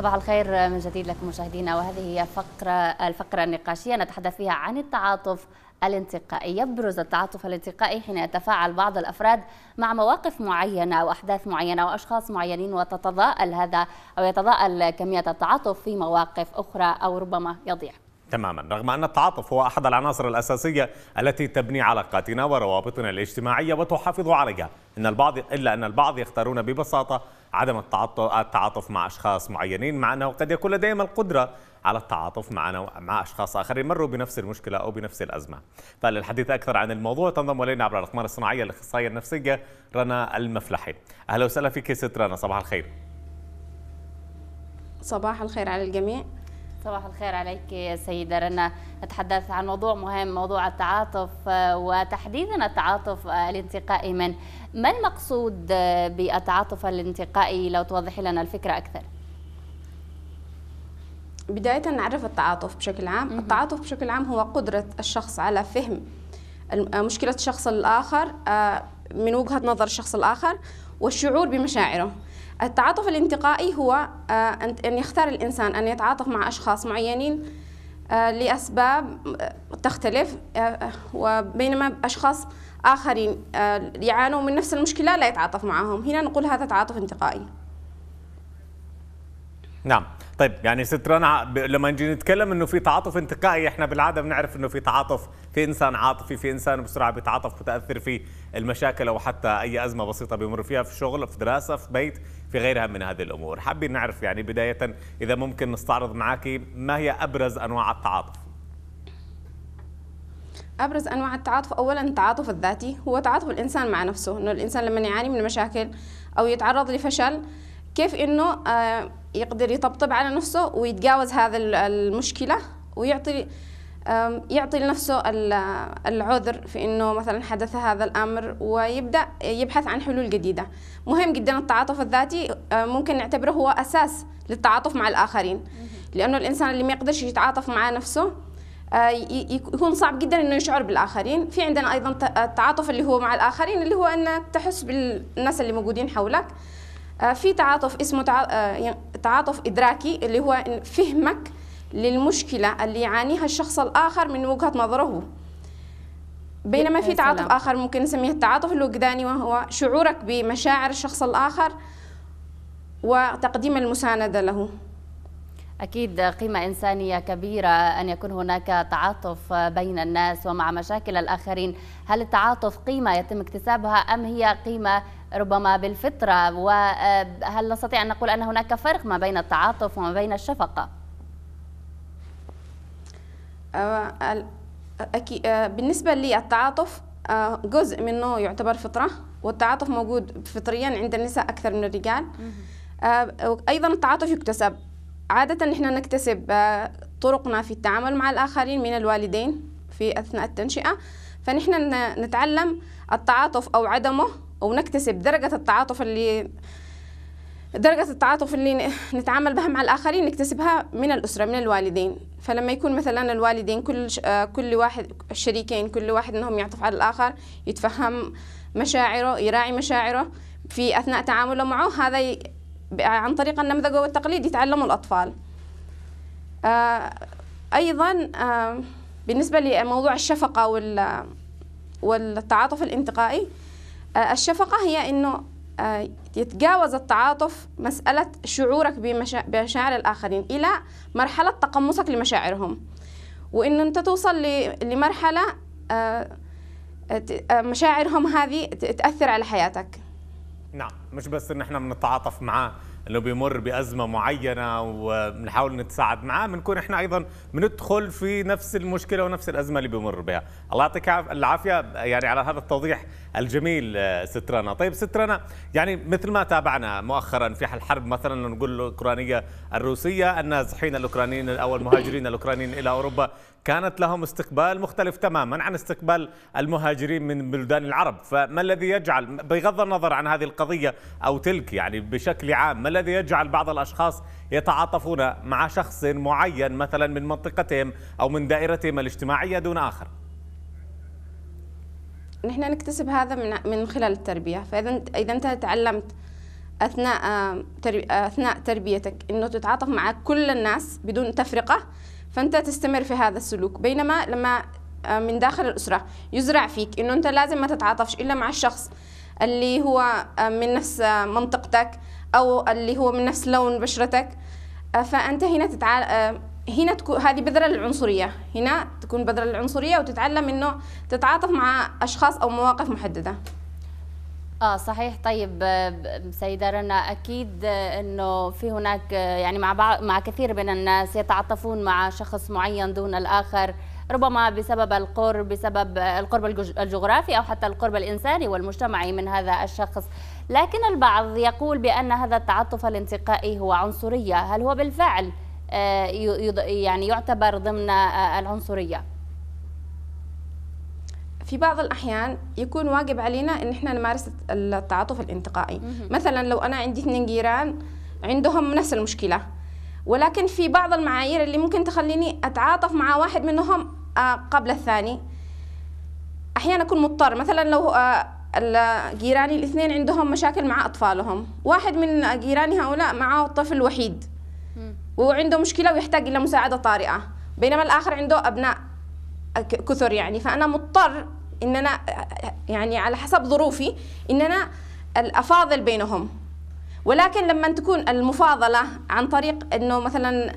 صباح الخير من جديد لكم مشاهدينا وهذه هي فقرة الفقرة النقاشية نتحدث فيها عن التعاطف الانتقائي يبرز التعاطف الانتقائي حين يتفاعل بعض الأفراد مع مواقف معينة وأحداث معينة وأشخاص معينين وتتضاءل هذا أو يتضاءل كمية التعاطف في مواقف أخرى أو ربما يضيع تماما رغم أن التعاطف هو أحد العناصر الأساسية التي تبني علاقاتنا وروابطنا الاجتماعية وتحافظ عليها إن البعض إلا أن البعض يختارون ببساطة عدم التعاطف مع أشخاص معينين مع أنه قد يكون لديهم القدرة على التعاطف مع مع اشخاص اخرين مروا بنفس المشكله او بنفس الازمه. فللحديث اكثر عن الموضوع تنضم الينا عبر الاقمار الصناعيه الاخصائيه النفسيه رنا المفلحي. اهلا وسهلا فيك ست رنا صباح الخير. صباح الخير على الجميع. صباح الخير عليك سيدة رنا نتحدث عن موضوع مهم موضوع التعاطف آه، وتحديدا التعاطف آه، الانتقائي من ما المقصود آه، بالتعاطف الانتقائي لو توضحي لنا الفكرة أكثر بداية نعرف التعاطف بشكل عام التعاطف بشكل عام هو قدرة الشخص على فهم مشكلة الشخص الآخر من وجهة نظر الشخص الآخر والشعور بمشاعره التعاطف الانتقائي هو آه، أن يختار الإنسان أن يتعاطف مع أشخاص معينين آه، لأسباب آه، تختلف وبينما أشخاص آخرين يعانون من نفس المشكلة لا يتعاطف معهم هنا نقول هذا تعاطف انتقائي نعم طيب يعني ست رنا لما نجي نتكلم انه في تعاطف انتقائي احنا بالعاده بنعرف انه في تعاطف في انسان عاطفي في انسان بسرعه بيتعاطف متاثر في المشاكل او حتى اي ازمه بسيطه بيمر فيها في شغل في دراسه في بيت في غيرها من هذه الامور حابين نعرف يعني بدايه اذا ممكن نستعرض معك ما هي ابرز انواع التعاطف ابرز انواع التعاطف اولا التعاطف الذاتي هو تعاطف الانسان مع نفسه انه الانسان لما يعاني من مشاكل او يتعرض لفشل كيف انه آه يقدر يطبطب على نفسه ويتجاوز هذا المشكلة ويعطي يعطي لنفسه العذر في انه مثلا حدث هذا الامر ويبدا يبحث عن حلول جديده مهم جدا التعاطف الذاتي أه، ممكن نعتبره هو اساس للتعاطف مع الاخرين لانه الانسان اللي ما يقدرش يتعاطف مع نفسه أه، يكون صعب جدا انه يشعر بالاخرين في عندنا ايضا التعاطف اللي هو مع الاخرين اللي هو انك تحس بالناس اللي موجودين حولك آه، في تعاطف اسمه آه، يعني تعاطف إدراكي اللي هو فهمك للمشكلة اللي يعانيها الشخص الآخر من وجهة نظره بينما في تعاطف آخر ممكن نسميه التعاطف الوجداني وهو شعورك بمشاعر الشخص الآخر وتقديم المساندة له أكيد قيمة إنسانية كبيرة أن يكون هناك تعاطف بين الناس ومع مشاكل الآخرين هل التعاطف قيمة يتم اكتسابها أم هي قيمة ربما بالفطرة وهل نستطيع أن نقول أن هناك فرق ما بين التعاطف وما بين الشفقة بالنسبة للتعاطف آه، جزء منه يعتبر فطرة والتعاطف موجود فطريا عند النساء أكثر من الرجال آه، أيضا التعاطف يكتسب عادة نحن نكتسب آه، طرقنا في التعامل مع الآخرين من الوالدين في أثناء التنشئة فنحن نتعلم التعاطف أو عدمه أو نكتسب درجة التعاطف اللي درجة التعاطف اللي نتعامل بها مع الآخرين نكتسبها من الأسرة من الوالدين فلما يكون مثلا الوالدين كل آه، كل واحد الشريكين كل واحد منهم يعطف على الآخر يتفهم مشاعره يراعي مشاعره في أثناء تعامله معه هذا عن طريق النمذجة والتقليد يتعلموا الأطفال آه، أيضا آه، بالنسبة لموضوع الشفقة والتعاطف الانتقائي آه، الشفقة هي أنه يتجاوز التعاطف مسألة شعورك بمشاعر الآخرين إلى مرحلة تقمصك لمشاعرهم وإن أنت توصل لمرحلة مشاعرهم هذه تأثر على حياتك نعم مش بس ان احنا بنتعاطف معاه انه بيمر بازمه معينه وبنحاول نتساعد معاه بنكون احنا ايضا بندخل في نفس المشكله ونفس الازمه اللي بيمر بها الله يعطيك العافيه يعني على هذا التوضيح الجميل آه، سترنا طيب سترنا يعني مثل ما تابعنا مؤخرا في الحرب مثلا نقول الاوكرانيه الروسيه النازحين الاوكرانيين او المهاجرين الاوكرانيين الى اوروبا كانت لهم استقبال مختلف تماما عن استقبال المهاجرين من بلدان العرب فما الذي يجعل بغض النظر عن هذه القضية أو تلك يعني بشكل عام ما الذي يجعل بعض الأشخاص يتعاطفون مع شخص معين مثلا من منطقتهم أو من دائرتهم الاجتماعية دون آخر نحن نكتسب هذا من من خلال التربية فإذا إذا أنت تعلمت أثناء آه، أثناء تربيتك إنه تتعاطف مع كل الناس بدون تفرقة فانت تستمر في هذا السلوك بينما لما آه، من داخل الاسره يزرع فيك انه انت لازم ما تتعاطفش الا مع الشخص اللي هو آه، من نفس آه، منطقتك او اللي هو من نفس لون بشرتك فانت هنا تتعال هنا تكون هذه بذرة العنصرية هنا تكون بذرة العنصرية وتتعلم انه تتعاطف مع اشخاص او مواقف محددة اه صحيح طيب آه، سيده رنا اكيد آه، انه في هناك آه، يعني مع بعض مع كثير من الناس يتعاطفون مع شخص معين دون الاخر ربما بسبب القرب بسبب القرب الجغرافي او حتى القرب الانساني والمجتمعي من هذا الشخص لكن البعض يقول بان هذا التعاطف الانتقائي هو عنصريه هل هو بالفعل يعني يعتبر ضمن العنصريه في بعض الأحيان يكون واجب علينا إن إحنا نمارس التعاطف الانتقائي مثلا لو أنا عندي اثنين جيران عندهم نفس المشكلة ولكن في بعض المعايير اللي ممكن تخليني أتعاطف مع واحد منهم آه، قبل الثاني أحيانا أكون مضطر مثلا لو آه، جيراني الاثنين عندهم مشاكل مع أطفالهم واحد من جيراني هؤلاء معه طفل وحيد وعنده مشكلة ويحتاج إلى مساعدة طارئة بينما الآخر عنده أبناء كثر يعني فأنا مضطر ان انا يعني على حسب ظروفي ان انا افاضل بينهم ولكن لما تكون المفاضله عن طريق انه مثلا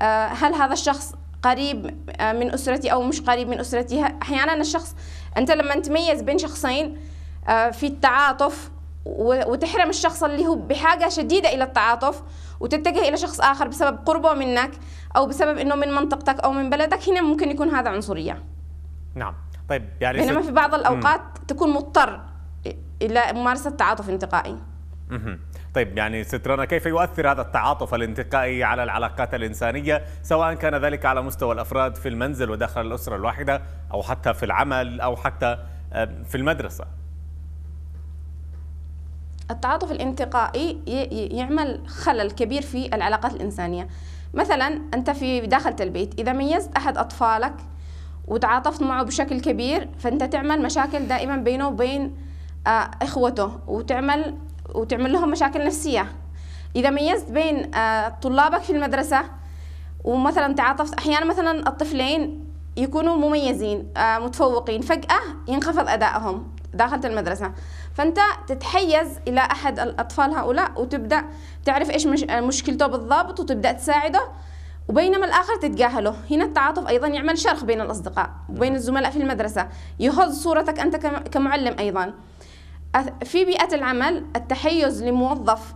آه، هل هذا الشخص قريب آه، من اسرتي او مش قريب من اسرتي احيانا الشخص انت لما تميز بين شخصين آه، في التعاطف وتحرم الشخص اللي هو بحاجه شديده الى التعاطف وتتجه الى شخص اخر بسبب قربه منك او بسبب انه من منطقتك او من بلدك هنا ممكن يكون هذا عنصريه نعم طيب يعني بينما في بعض الاوقات مم. تكون مضطر الى ممارسه تعاطف انتقائي مم. طيب يعني سترانا كيف يؤثر هذا التعاطف الانتقائي على العلاقات الإنسانية سواء كان ذلك على مستوى الأفراد في المنزل وداخل الأسرة الواحدة أو حتى في العمل أو حتى في المدرسة التعاطف الانتقائي يعمل خلل كبير في العلاقات الإنسانية مثلا أنت في داخل البيت إذا ميزت أحد أطفالك وتعاطفت معه بشكل كبير فانت تعمل مشاكل دائما بينه وبين آه، اخوته وتعمل وتعمل لهم مشاكل نفسيه اذا ميزت بين آه، طلابك في المدرسه ومثلا تعاطفت احيانا مثلا الطفلين يكونوا مميزين آه، متفوقين فجاه ينخفض ادائهم داخل المدرسة فأنت تتحيز إلى أحد الأطفال هؤلاء وتبدأ تعرف إيش مشكلته بالضبط وتبدأ تساعده وبينما الآخر تتجاهله هنا التعاطف أيضا يعمل شرخ بين الأصدقاء وبين الزملاء في المدرسة يهز صورتك أنت كمعلم أيضا في بيئة العمل التحيز لموظف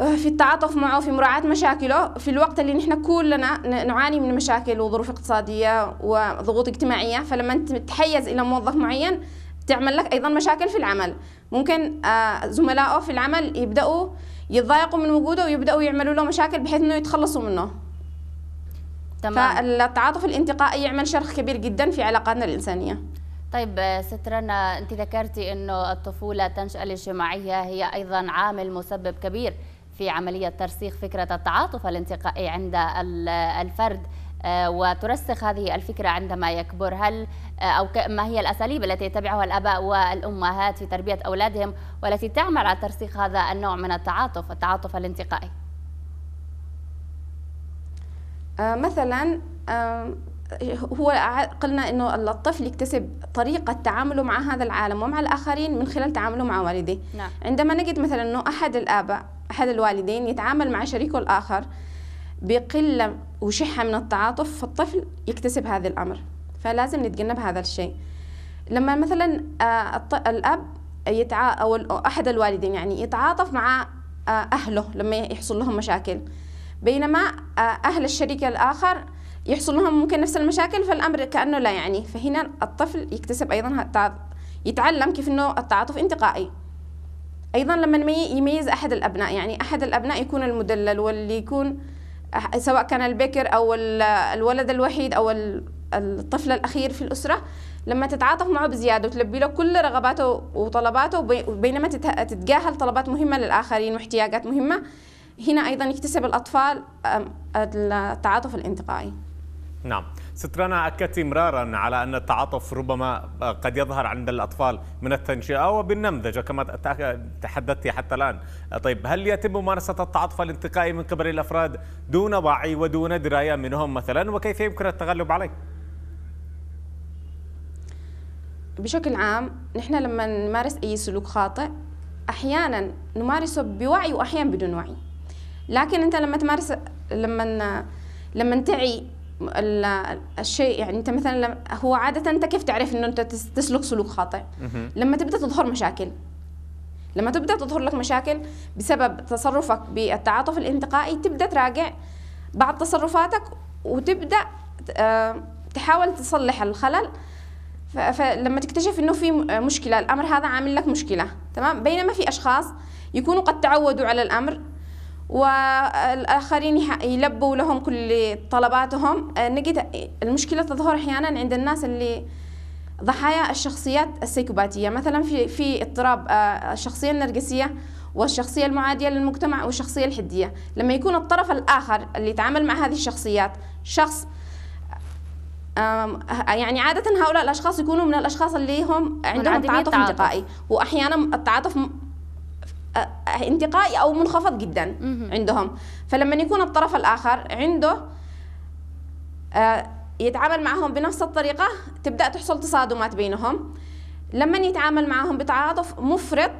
آه، في التعاطف معه في مراعاة مشاكله في الوقت اللي نحن كلنا نعاني من مشاكل وظروف اقتصادية وضغوط اجتماعية فلما أنت تتحيز إلى موظف معين تعمل لك أيضا مشاكل في العمل ممكن آه، زملائه في العمل يبدأوا يتضايقوا من وجوده ويبداوا يعملوا له مشاكل بحيث انه يتخلصوا منه تمام فالتعاطف الانتقائي يعمل شرخ كبير جدا في علاقاتنا الانسانيه طيب آه، ست رنا انت ذكرتي انه الطفوله التنشئه الاجتماعيه هي ايضا عامل مسبب كبير في عمليه ترسيخ فكره التعاطف الانتقائي عند الفرد آه، وترسخ هذه الفكرة عندما يكبر هل آه، أو ما هي الأساليب التي يتبعها الأباء والأمهات في تربية أولادهم والتي تعمل على ترسيخ هذا النوع من التعاطف التعاطف الانتقائي آه، مثلا هو قلنا انه الطفل يكتسب طريقه تعامله مع هذا العالم ومع الاخرين من خلال تعامله مع والديه نعم. عندما نجد مثلا انه احد الاباء احد الوالدين يتعامل مع شريكه الاخر بقلة وشحة من التعاطف فالطفل يكتسب هذا الأمر فلازم نتجنب هذا الشيء لما مثلا آه، الأب يتعا أو أحد الوالدين يعني يتعاطف مع آه، أهله لما يحصل لهم مشاكل بينما آه، أهل الشريك الآخر يحصل لهم ممكن نفس المشاكل فالأمر كأنه لا يعني فهنا الطفل يكتسب أيضا يتعلم كيف أنه التعاطف انتقائي أيضا لما يميز أحد الأبناء يعني أحد الأبناء يكون المدلل واللي يكون سواء كان البكر أو الولد الوحيد أو الطفل الأخير في الأسرة لما تتعاطف معه بزيادة وتلبي له كل رغباته وطلباته بينما تتجاهل طلبات مهمة للآخرين واحتياجات مهمة هنا أيضا يكتسب الأطفال التعاطف الانتقائي نعم سترانا أكدت مرارا على أن التعاطف ربما قد يظهر عند الأطفال من التنشئة وبالنمذجة كما تحدثت حتى الآن طيب هل يتم ممارسة التعاطف الانتقائي من قبل الأفراد دون وعي ودون دراية منهم مثلا وكيف يمكن التغلب عليه؟ بشكل عام نحن لما نمارس أي سلوك خاطئ أحيانا نمارسه بوعي وأحيانا بدون وعي لكن أنت لما تمارس لما لما تعي الشيء يعني انت مثلا هو عاده انت كيف تعرف انه انت تسلك سلوك خاطئ لما تبدا تظهر مشاكل لما تبدا تظهر لك مشاكل بسبب تصرفك بالتعاطف الانتقائي تبدا تراجع بعض تصرفاتك وتبدا آه، تحاول تصلح الخلل فلما تكتشف انه في مشكله الامر هذا عامل لك مشكله تمام بينما في اشخاص يكونوا قد تعودوا على الامر والآخرين يلبوا لهم كل طلباتهم آه، نجد المشكلة تظهر أحيانا عند الناس اللي ضحايا الشخصيات السيكوباتية مثلا في في اضطراب آه، الشخصية النرجسية والشخصية المعادية للمجتمع والشخصية الحدية لما يكون الطرف الآخر اللي يتعامل مع هذه الشخصيات شخص يعني عادة هؤلاء الأشخاص يكونوا من الأشخاص اللي هم عندهم تعاطف انتقائي وأحيانا التعاطف انتقائي او منخفض جدا عندهم فلما يكون الطرف الاخر عنده يتعامل معهم بنفس الطريقه تبدا تحصل تصادمات بينهم لما يتعامل معهم بتعاطف مفرط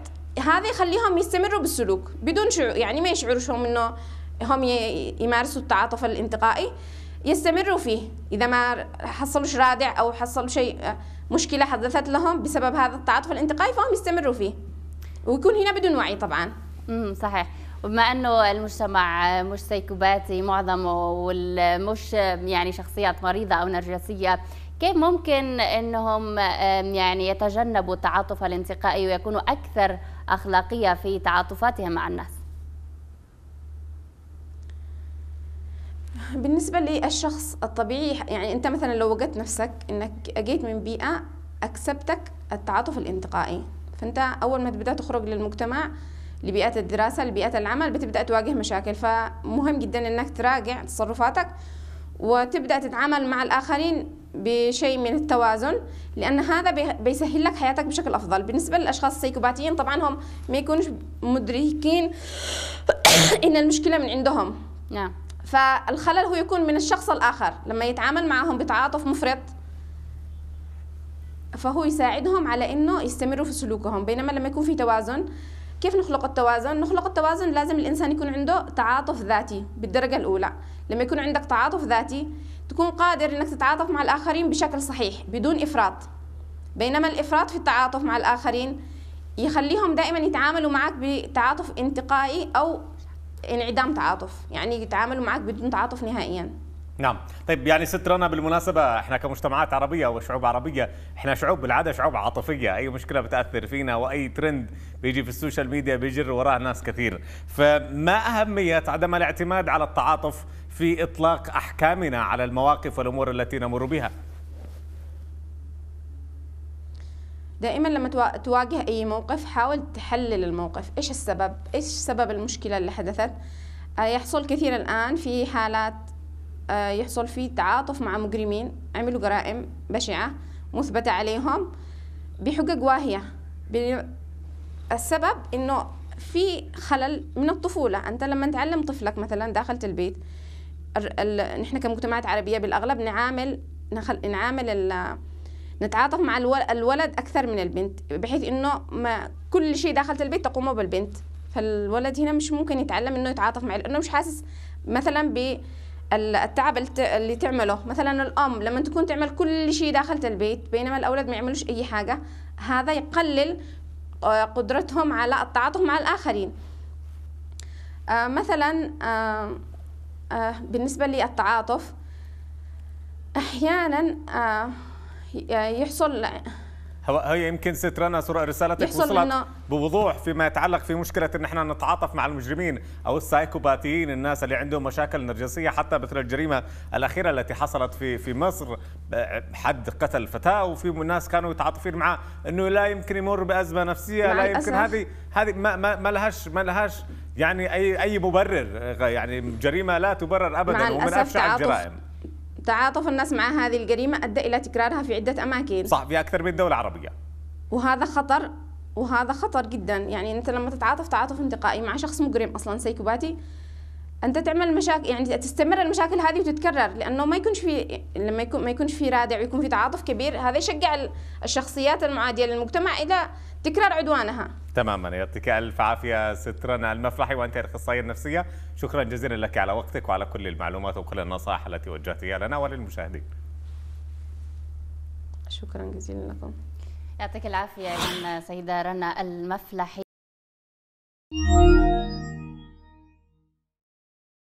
هذا يخليهم يستمروا بالسلوك بدون شعور يعني ما يشعروا هم انه هم يمارسوا التعاطف الانتقائي يستمروا فيه اذا ما حصلوش رادع او حصلوا شيء مشكله حدثت لهم بسبب هذا التعاطف الانتقائي فهم يستمروا فيه ويكون هنا بدون وعي طبعا امم صحيح وبما انه المجتمع مش سيكوباتي معظمه والمش يعني شخصيات مريضه او نرجسيه كيف ممكن انهم يعني يتجنبوا التعاطف الانتقائي ويكونوا اكثر اخلاقيه في تعاطفاتهم مع الناس بالنسبة للشخص الطبيعي يعني أنت مثلا لو وجدت نفسك أنك أجيت من بيئة أكسبتك التعاطف الانتقائي فانت اول ما تبدا تخرج للمجتمع لبيئات الدراسة لبيئات العمل بتبدأ تواجه مشاكل فمهم جدا انك تراجع تصرفاتك وتبدأ تتعامل مع الآخرين بشيء من التوازن لأن هذا بيسهل لك حياتك بشكل أفضل بالنسبة للأشخاص السيكوباتيين طبعا هم ما يكونوش مدركين إن المشكلة من عندهم نعم فالخلل هو يكون من الشخص الآخر لما يتعامل معهم بتعاطف مفرط فهو يساعدهم على انه يستمروا في سلوكهم بينما لما يكون في توازن كيف نخلق التوازن؟ نخلق التوازن لازم الإنسان يكون عنده تعاطف ذاتي بالدرجة الأولى لما يكون عندك تعاطف ذاتي تكون قادر أنك تتعاطف مع الآخرين بشكل صحيح بدون إفراط بينما الإفراط في التعاطف مع الآخرين يخليهم دائما يتعاملوا معك بتعاطف انتقائي أو انعدام تعاطف يعني يتعاملوا معك بدون تعاطف نهائياً نعم طيب يعني ست رنا بالمناسبة احنا كمجتمعات عربية وشعوب عربية احنا شعوب بالعادة شعوب عاطفية اي مشكلة بتأثر فينا واي ترند بيجي في السوشيال ميديا بيجر وراه ناس كثير فما أهمية عدم الاعتماد على التعاطف في إطلاق أحكامنا على المواقف والأمور التي نمر بها دائما لما تواجه اي موقف حاول تحلل الموقف ايش السبب ايش سبب المشكله اللي حدثت آه، يحصل كثير الان في حالات آه، يحصل فيه تعاطف مع مجرمين عملوا جرائم بشعة مثبتة عليهم بحقوق واهية السبب إنه في خلل من الطفولة أنت لما تعلم طفلك مثلا داخلت البيت نحن كمجتمعات عربية بالأغلب نعامل نخل... نعامل نتعاطف مع الولد أكثر من البنت بحيث إنه ما كل شيء داخل البيت تقومه بالبنت فالولد هنا مش ممكن يتعلم إنه يتعاطف مع لأنه مش حاسس مثلا ب التعب اللي تعمله مثلا الأم لما تكون تعمل كل شيء داخل البيت بينما الأولاد ما يعملوش أي حاجة هذا يقلل آه، قدرتهم على التعاطف مع الآخرين آه، مثلا آه، بالنسبة للتعاطف أحيانا يحصل هي يمكن ست رنا رسالتك وصلت بوضوح فيما يتعلق في مشكله ان احنا نتعاطف مع المجرمين او السايكوباتيين الناس اللي عندهم مشاكل نرجسيه حتى مثل الجريمه الاخيره التي حصلت في في مصر حد قتل فتاه وفي ناس كانوا يتعاطفين معه انه لا يمكن يمر بازمه نفسيه لا يمكن هذه هذه ما ما, ما لهاش ما لهاش يعني اي اي مبرر يعني جريمه لا تبرر ابدا ومن افشع الجرائم تعاطف الناس مع هذه الجريمة أدى إلى تكرارها في عدة أماكن صح في أكثر من دولة عربية وهذا خطر وهذا خطر جدا يعني أنت لما تتعاطف تعاطف انتقائي مع شخص مجرم أصلا سيكوباتي انت تعمل مشاكل يعني تستمر المشاكل هذه وتتكرر لانه ما يكونش في لما يكون ما يكونش في رادع ويكون في تعاطف كبير هذا يشجع الشخصيات المعاديه للمجتمع الى تكرار عدوانها تماما يعطيك الف عافيه ست رنا المفلحي وانت الاخصائيه النفسيه شكرا جزيلا لك على وقتك وعلى كل المعلومات وكل النصائح التي وجهتيها لنا وللمشاهدين شكرا جزيلا لكم يعطيك العافيه سيده رنا المفلحي